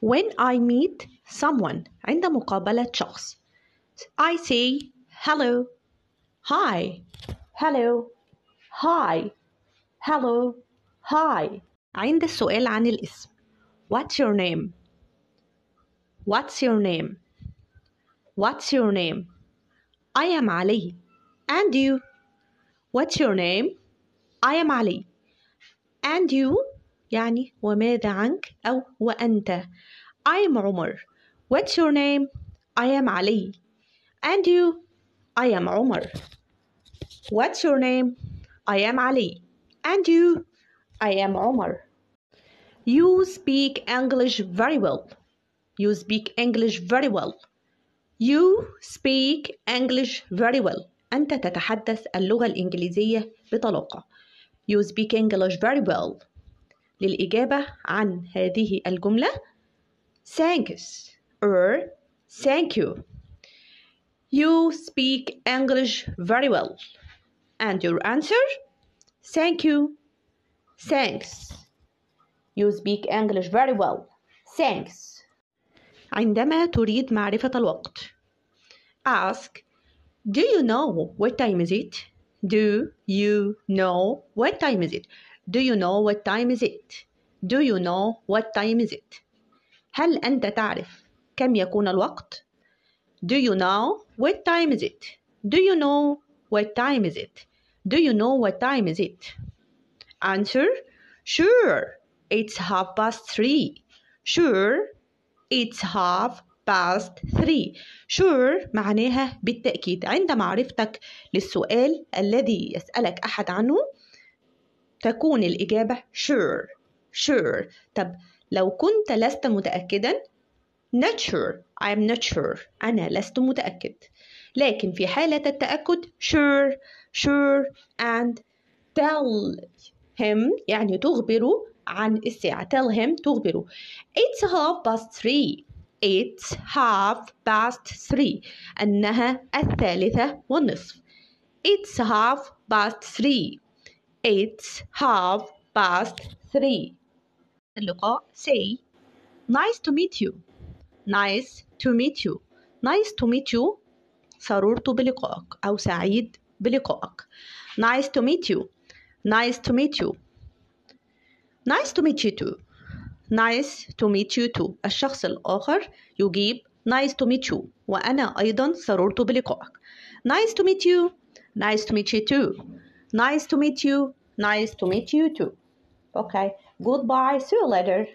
when I meet someone عند مقابلة شخص I say hello hi hello hi hello hi عند السؤال عن الاسم What's your name? What's your name? What's your name? I am Ali. And you? What's your name? I am Ali. And you? يعني وماذا عنك أو وأنت I am عمر What's your name? I am علي And you? I am عمر What's your name? I am علي And you? I am عمر You speak English very well. You speak English very well. You speak English very well. أنت تتحدث اللغة الإنجليزية بطلاقة. You speak English very well. للإجابة عن هذه الجملة thanks or thank you You speak English very well and your answer thank you thanks You speak English very well thanks عندما تريد معرفة الوقت ask Do you know what time is it? Do you know what time is it? Do you know what time is it? Do you know what time is it? هل أنت تعرف كم يكون الوقت؟ Do you know what time is it? Do you know what time is it? Do you know what time is it? Answer Sure, it's half past three. Sure, it's half past three. Sure معناها بالتأكيد عندما معرفتك للسؤال الذي يسألك أحد عنه تكون الإجابة sure sure طب لو كنت لست متأكدا not sure I'm not sure أنا لست متأكد لكن في حالة التأكد sure sure and tell him يعني تخبره عن الساعة tell him تخبره it's half past three it's half past three أنها الثالثة والنصف it's half past three It's half past three. اللقاء say Nice to meet you. Nice to meet you. Nice to meet you. سررت بلقائك أو سعيد بلقائك. Nice to meet you. Nice to meet you. Nice to meet you too. Nice to meet you too. الشخص الآخر يجيب Nice to meet you. وأنا أيضا سررت بلقائك. Nice to meet you. Nice to meet you too. Nice to meet you. Nice to meet you too. Okay. Goodbye. See you later.